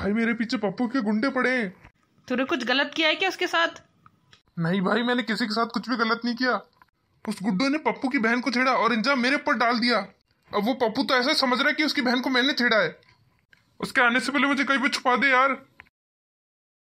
भाई मेरे पीछे पप्पू के गुंडे पड़े हैं तूने कुछ गलत किया है क्या उसके साथ नहीं भाई मैंने किसी के साथ कुछ भी गलत नहीं किया उस गुड्डो ने पप्पू की बहन को छेड़ा और इंजाम मेरे ऊपर डाल दिया अब वो पप्पू तो ऐसा समझ रहा है कि उसकी बहन को मैंने छेड़ा है उसके आने से पहले मुझे कहीं पर छुपा दे यार